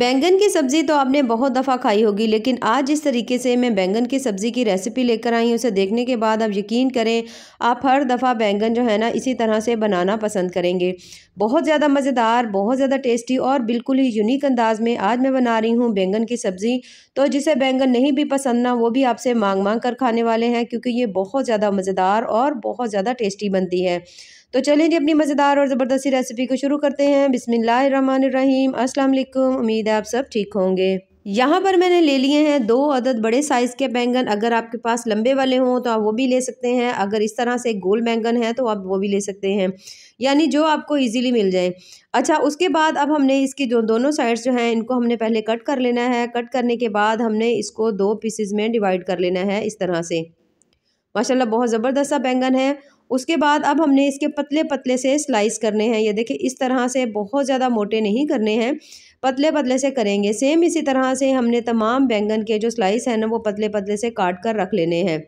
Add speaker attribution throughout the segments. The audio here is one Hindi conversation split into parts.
Speaker 1: बैंगन की सब्ज़ी तो आपने बहुत दफ़ा खाई होगी लेकिन आज इस तरीके से मैं बैंगन की सब्ज़ी की रेसिपी लेकर आई हूँ उसे देखने के बाद आप यकीन करें आप हर दफ़ा बैंगन जो है ना इसी तरह से बनाना पसंद करेंगे बहुत ज़्यादा मज़ेदार बहुत ज़्यादा टेस्टी और बिल्कुल ही यूनिक अंदाज में आज मैं बना रही हूँ बैंगन की सब्ज़ी तो जिसे बैंगन नहीं भी पसंद ना वो भी आपसे मांग मांग कर खाने वाले हैं क्योंकि ये बहुत ज़्यादा मज़ेदार और बहुत ज़्यादा टेस्टी बनती है तो चलिए जी अपनी मज़ेदार और ज़बरदस्ती रेसिपी को शुरू करते हैं बिसमीम असलकुम उम्मीद है आप सब ठीक होंगे यहाँ पर मैंने ले लिए हैं दो अदद बड़े साइज़ के बैंगन अगर आपके पास लंबे वाले हों तो आप वो भी ले सकते हैं अगर इस तरह से गोल बैंगन है तो आप वो भी ले सकते हैं यानी जो आपको इजीली मिल जाए अच्छा उसके बाद अब हमने इसकी जो दोनों साइड्स जो हैं इनको हमने पहले कट कर लेना है कट करने के बाद हमने इसको दो पीसेज में डिवाइड कर लेना है इस तरह से माशाल्लाह बहुत ज़बरदस्त सा बैंगन है उसके बाद अब हमने इसके पतले पतले से स्लाइस करने हैं ये देखिए इस तरह से बहुत ज़्यादा मोटे नहीं करने हैं पतले पतले से करेंगे सेम इसी तरह से हमने तमाम बैंगन के जो स्लाइस हैं ना वो पतले पतले से काट कर रख लेने हैं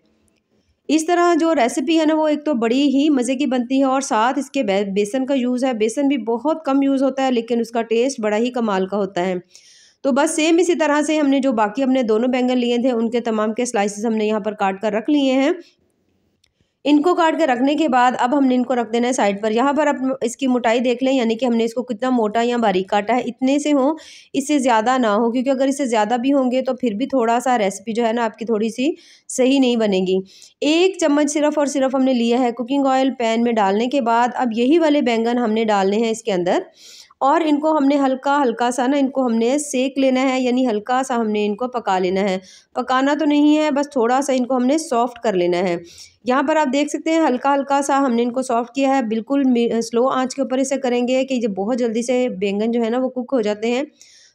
Speaker 1: इस तरह जो रेसिपी है ना वो एक तो बड़ी ही मज़े की बनती है और साथ इसके बेसन का यूज़ है बेसन भी बहुत कम यूज़ होता है लेकिन उसका टेस्ट बड़ा ही कमाल का होता है तो बस सेम इसी तरह से हमने जो बाकी हमने दोनों बैंगन लिए थे उनके तमाम के स्लाइसेस हमने यहाँ पर काट कर रख लिए हैं इनको काट के रखने के बाद अब हमने इनको रख देना है साइड पर यहाँ पर अब इसकी मोटाई देख लें यानी कि हमने इसको कितना मोटा या बारीक काटा है इतने से हो इससे ज़्यादा ना हो क्योंकि अगर इससे ज़्यादा भी होंगे तो फिर भी थोड़ा सा रेसिपी जो है ना आपकी थोड़ी सी सही नहीं बनेगी एक चम्मच सिर्फ और सिर्फ हमने लिया है कुकिंग ऑयल पैन में डालने के बाद अब यही वाले बैंगन हमने डालने हैं इसके अंदर और इनको हमने हल्का हल्का सा ना इनको हमने सेक लेना है यानी हल्का सा हमने इनको पका लेना है पकाना तो नहीं है बस थोड़ा सा इनको हमने सॉफ़्ट कर लेना है यहाँ पर आप देख सकते हैं हल्का हल्का सा हमने इनको सॉफ़्ट किया है बिल्कुल स्लो आंच के ऊपर इसे करेंगे कि जब बहुत जल्दी से बैंगन जो है ना वो कुक हो जाते हैं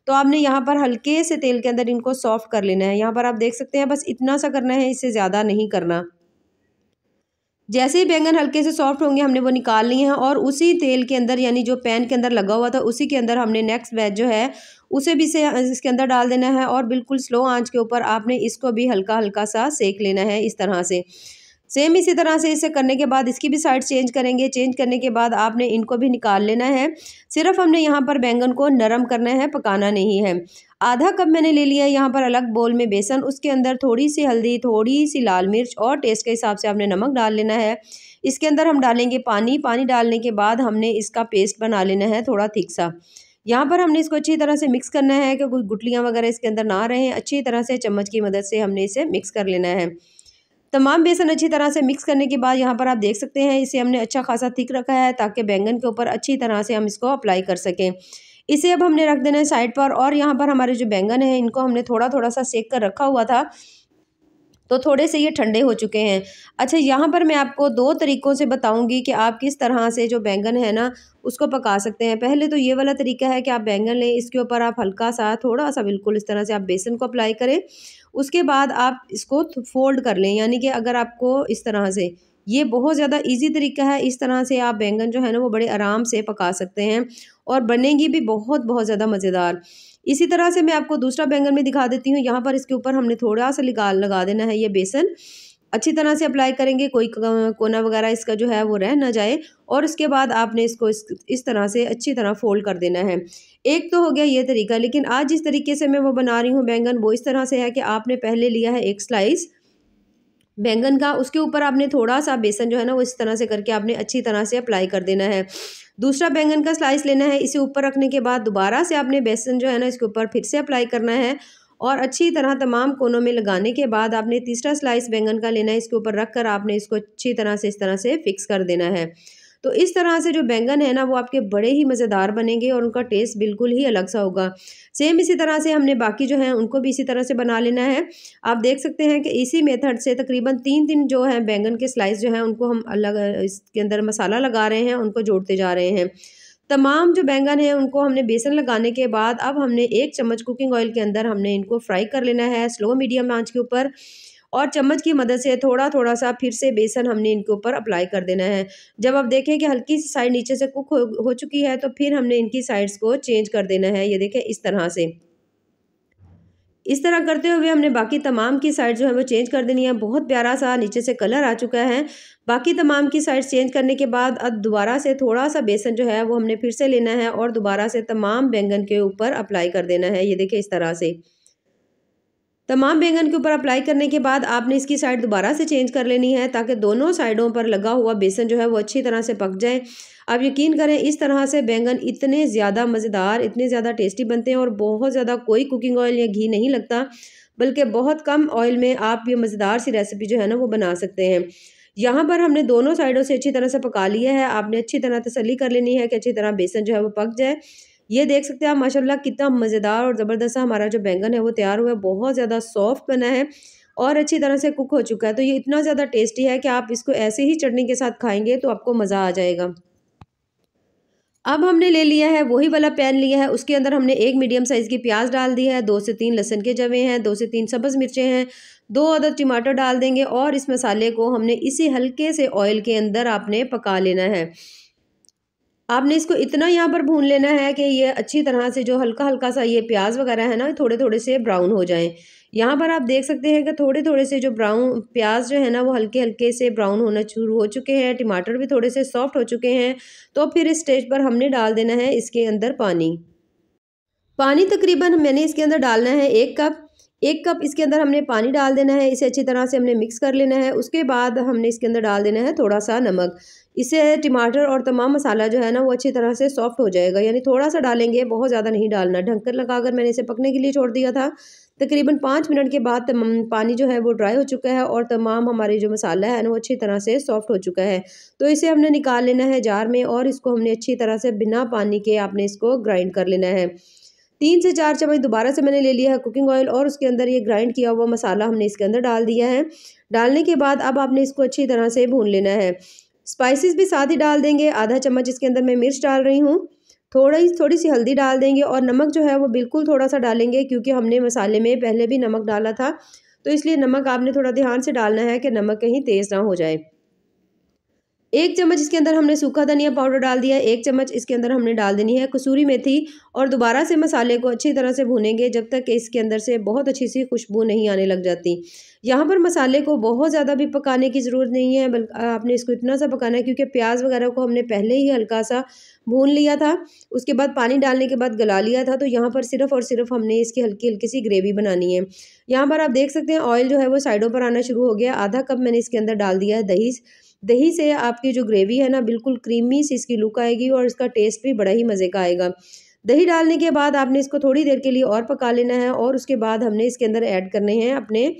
Speaker 1: तो आपने यहाँ पर हल्के से तेल के अंदर इनको सॉफ़्ट कर लेना है यहाँ पर आप देख सकते हैं बस इतना सा करना है इससे ज़्यादा नहीं करना जैसे ही बैंगन हल्के से सॉफ्ट होंगे हमने वो निकाल लिए हैं और उसी तेल के अंदर यानी जो पैन के अंदर लगा हुआ था उसी के अंदर हमने नेक्स्ट वेज जो है उसे भी से इसके अंदर डाल देना है और बिल्कुल स्लो आंच के ऊपर आपने इसको भी हल्का हल्का सा सेक लेना है इस तरह से सेम इसी तरह से इसे करने के बाद इसकी भी साइड चेंज करेंगे चेंज करने के बाद आपने इनको भी निकाल लेना है सिर्फ हमने यहाँ पर बैंगन को नरम करना है पकाना नहीं है आधा कप मैंने ले लिया है यहाँ पर अलग बोल में बेसन उसके अंदर थोड़ी सी हल्दी थोड़ी सी लाल मिर्च और टेस्ट के हिसाब से आपने नमक डाल लेना है इसके अंदर हम डालेंगे पानी पानी डालने के बाद हमने इसका पेस्ट बना लेना है थोड़ा थिक सा यहाँ पर हमने इसको अच्छी तरह से मिक्स करना है कि गुटलियाँ वगैरह इसके अंदर ना रहें अच्छी तरह से चम्मच की मदद से हमने इसे मिक्स कर लेना है तमाम बेसन अच्छी तरह से मिक्स करने के बाद यहाँ पर आप देख सकते हैं इसे हमने अच्छा खासा थिक रखा है ताकि बैंगन के ऊपर अच्छी तरह से हम इसको अप्लाई कर सकें इसे अब हमने रख देना है साइड पर और यहाँ पर हमारे जो बैंगन है इनको हमने थोड़ा थोड़ा सा सेक कर रखा हुआ था तो थोड़े से ये ठंडे हो चुके हैं अच्छा यहाँ पर मैं आपको दो तरीक़ों से बताऊंगी कि आप किस तरह से जो बैंगन है ना उसको पका सकते हैं पहले तो ये वाला तरीका है कि आप बैंगन लें इसके ऊपर आप हल्का सा थोड़ा सा बिल्कुल इस तरह से आप बेसन को अप्लाई करें उसके बाद आप इसको फोल्ड कर लें यानी कि अगर आपको इस तरह से ये बहुत ज़्यादा ईजी तरीका है इस तरह से आप बैंगन जो है ना वो बड़े आराम से पका सकते हैं और बनेंगी भी बहुत बहुत ज़्यादा मज़ेदार इसी तरह से मैं आपको दूसरा बैंगन भी दिखा देती हूँ यहाँ पर इसके ऊपर हमने थोड़ा सा निकाल लगा देना है ये बेसन अच्छी तरह से अप्लाई करेंगे कोई कोना वगैरह इसका जो है वो रह ना जाए और इसके बाद आपने इसको इस, इस तरह से अच्छी तरह फोल्ड कर देना है एक तो हो गया ये तरीका लेकिन आज जिस तरीके से मैं वो बना रही हूँ बैंगन वो इस तरह से है कि आपने पहले लिया है एक स्लाइस बैंगन का उसके ऊपर आपने थोड़ा सा बेसन जो है ना वो इस तरह से करके आपने अच्छी तरह से अप्लाई कर देना है दूसरा बैंगन का स्लाइस लेना है इसे ऊपर रखने के बाद दोबारा से आपने बेसन जो है ना इसके ऊपर फिर से अप्लाई करना है और अच्छी तरह तमाम कोनों में लगाने के बाद आपने तीसरा स्लाइस बैंगन का लेना है इसके ऊपर रख कर आपने इसको अच्छी तरह से इस तरह से फिक्स कर देना है तो इस तरह से जो बैंगन है ना वो आपके बड़े ही मज़ेदार बनेंगे और उनका टेस्ट बिल्कुल ही अलग सा होगा सेम इसी तरह से हमने बाकी जो है उनको भी इसी तरह से बना लेना है आप देख सकते हैं कि इसी मेथड से तकरीबन तीन दिन जो है बैंगन के स्लाइस जो है उनको हम अलग इसके अंदर मसाला लगा रहे हैं उनको जोड़ते जा रहे हैं तमाम जो बैंगन है उनको हमने बेसन लगाने के बाद अब हमने एक चम्मच कुकिंग ऑयल के अंदर हमने इनको फ्राई कर लेना है स्लो मीडियम आंच के ऊपर और चम्मच की मदद से थोड़ा थोड़ा सा फिर से बेसन हमने इनके ऊपर अप्लाई कर देना है जब आप देखें कि हल्की सी साइड नीचे से कुक हो, हो चुकी है तो फिर हमने इनकी साइड्स को चेंज कर देना है ये देखें इस तरह से इस तरह करते हुए हमने बाकी तमाम की साइड जो है वो चेंज कर देनी है बहुत प्यारा सा नीचे से कलर आ चुका है बाकी तमाम की साइड चेंज करने के बाद अब दोबारा से थोड़ा सा बेसन जो है वो हमने फिर से लेना है और दोबारा से तमाम बैंगन के ऊपर अप्लाई कर देना है ये देखिए इस तरह से तमाम बैंगन के ऊपर अप्लाई करने के बाद आपने इसकी साइड दोबारा से चेंज कर लेनी है ताकि दोनों साइडों पर लगा हुआ बेसन जो है वो अच्छी तरह से पक जाए आप यकीन करें इस तरह से बैंगन इतने ज़्यादा मज़ेदार इतने ज़्यादा टेस्टी बनते हैं और बहुत ज़्यादा कोई कुकिंग ऑयल या घी नहीं लगता बल्कि बहुत कम ऑयल में आप ये मज़ेदार सी रेसिपी जो है ना वो बना सकते हैं यहाँ पर हमने दोनों साइडों से अच्छी तरह से पका लिया है आपने अच्छी तरह तसली कर लेनी है कि अच्छी तरह बेसन जो है वो पक जाए ये देख सकते हैं आप माशाल्लाह कितना मज़ेदार और ज़बरदस्त हमारा जो बैंगन है वो तैयार हुआ है बहुत ज़्यादा सॉफ्ट बना है और अच्छी तरह से कुक हो चुका है तो ये इतना ज़्यादा टेस्टी है कि आप इसको ऐसे ही चटनी के साथ खाएंगे तो आपको मज़ा आ जाएगा अब हमने ले लिया है वही वाला पैन लिया है उसके अंदर हमने एक मीडियम साइज़ की प्याज डाल दी है दो से तीन लहसन के जवे हैं दो से तीन सब्ज़ मिर्चें हैं दो अदर टमाटर डाल देंगे और इस मसाले को हमने इसी हल्के से ऑयल के अंदर आपने पका लेना है आपने इसको इतना यहाँ पर भून लेना है कि ये अच्छी तरह से जो हल्का हल्का सा ये प्याज वगैरह है ना थोड़े थोड़े से ब्राउन हो जाएं यहाँ पर आप देख सकते हैं कि थोड़े थोड़े से जो ब्राउन प्याज जो है ना वो हल्के हल्के से ब्राउन होना शुरू हो चुके हैं टमाटर भी थोड़े से सॉफ्ट हो चुके हैं तो फिर इस स्टेज पर हमने डाल देना है इसके अंदर पानी पानी तकरीबन मैंने इसके अंदर डालना है एक कप एक कप इसके अंदर हमने पानी डाल देना है इसे अच्छी तरह से हमने मिक्स कर लेना है उसके बाद हमने इसके अंदर डाल देना है थोड़ा सा नमक इससे टमाटर और तमाम मसाला जो है ना वो अच्छी तरह से सॉफ्ट हो जाएगा यानी थोड़ा सा डालेंगे बहुत ज़्यादा नहीं डालना ढंकर लगाकर मैंने इसे पकने के लिए छोड़ दिया था तकरीबन पाँच मिनट के बाद पानी जो है वो ड्राई हो चुका है और तमाम हमारे जो मसाला है ना वो अच्छी तरह से सॉफ्ट हो चुका है तो इसे हमने निकाल लेना है जार में और इसको हमने अच्छी तरह से बिना पानी के आपने इसको ग्राइंड कर लेना है तीन से चार चम्मच दोबारा से मैंने ले लिया है कुकिंग ऑयल और उसके अंदर ये ग्राइंड किया हुआ मसाला हमने इसके अंदर डाल दिया है डालने के बाद अब आपने इसको अच्छी तरह से भून लेना है स्पाइसिस भी साथ ही डाल देंगे आधा चम्मच इसके अंदर मैं मिर्च डाल रही हूँ थोड़ा ही थोड़ी सी हल्दी डाल देंगे और नमक जो है वो बिल्कुल थोड़ा सा डालेंगे क्योंकि हमने मसाले में पहले भी नमक डाला था तो इसलिए नमक आपने थोड़ा ध्यान से डालना है कि नमक कहीं तेज़ ना हो जाए एक चम्मच इसके अंदर हमने सूखा धनिया पाउडर डाल दिया एक चम्मच इसके अंदर हमने डाल देनी है कसूरी मेथी और दोबारा से मसाले को अच्छी तरह से भूनेंगे जब तक कि इसके अंदर से बहुत अच्छी सी खुशबू नहीं आने लग जाती यहाँ पर मसाले को बहुत ज़्यादा भी पकाने की ज़रूरत नहीं है बल्कि आपने इसको इतना सा पकाना है क्योंकि प्याज वगैरह को हमने पहले ही हल्का सा भून लिया था उसके बाद पानी डालने के बाद गला लिया था तो यहाँ पर सिर्फ और सिर्फ हमने इसकी हल्की हल्की सी ग्रेवी बनानी है यहाँ पर आप देख सकते हैं ऑयल जो है वो साइडों पर आना शुरू हो गया आधा कप मैंने इसके अंदर डाल दिया है दही दही से आपकी जो ग्रेवी है ना बिल्कुल क्रीमी सी इसकी लुक आएगी और इसका टेस्ट भी बड़ा ही मज़े का आएगा दही डालने के बाद आपने इसको थोड़ी देर के लिए और पका लेना है और उसके बाद हमने इसके अंदर ऐड करने हैं अपने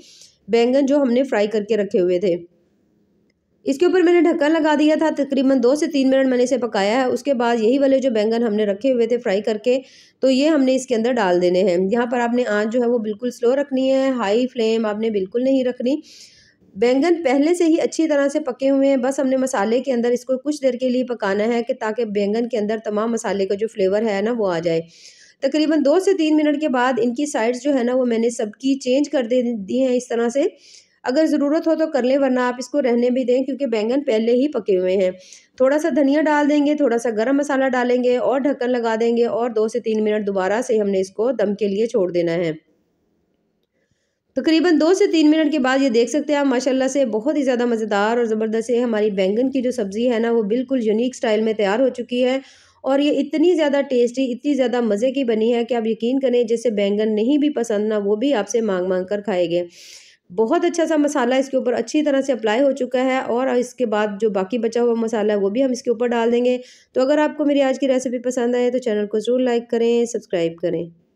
Speaker 1: बैंगन जो हमने फ्राई करके रखे हुए थे इसके ऊपर मैंने ढक्कन लगा दिया था तकरीबन दो से तीन मिनट मैंने इसे पकाया है उसके बाद यही वाले जो बैंगन हमने रखे हुए थे फ्राई करके तो ये हमने इसके अंदर डाल देने हैं यहाँ पर आपने आँच जो है वो बिल्कुल स्लो रखनी है हाई फ्लेम आपने बिल्कुल नहीं रखनी बैंगन पहले से ही अच्छी तरह से पके हुए हैं बस हमने मसाले के अंदर इसको कुछ देर के लिए पकाना है कि ताकि बैंगन के अंदर तमाम मसाले का जो फ्लेवर है ना वो आ जाए तकरीबन दो से तीन मिनट के बाद इनकी साइड्स जो है ना वो मैंने सबकी चेंज कर दे दी हैं इस तरह से अगर ज़रूरत हो तो कर लें वरना आप इसको रहने भी दें क्योंकि बैंगन पहले ही पके हुए हैं थोड़ा सा धनिया डाल देंगे थोड़ा सा गर्म मसाला डालेंगे और ढक्कन लगा देंगे और दो से तीन मिनट दोबारा से हमने इसको दम के लिए छोड़ देना है तकरीबन दो से तीन मिनट के बाद ये देख सकते हैं आप माशाल्लाह से बहुत ही ज़्यादा मज़ेदार और ज़बरदस्त है हमारी बैंगन की जो सब्ज़ी है ना वो बिल्कुल यूनिक स्टाइल में तैयार हो चुकी है और ये इतनी ज़्यादा टेस्टी इतनी ज़्यादा मज़े की बनी है कि आप यकीन करें जैसे बैंगन नहीं भी पसंद ना वो भी आपसे मांग मांग कर खाएंगे बहुत अच्छा सा मसाला इसके ऊपर अच्छी तरह से अप्लाई हो चुका है और इसके बाद जो बाकी बचा हुआ मसाला है वो भी हम इसके ऊपर डाल देंगे तो अगर आपको मेरी आज की रेसिपी पसंद आए तो चैनल को ज़रूर लाइक करें सब्सक्राइब करें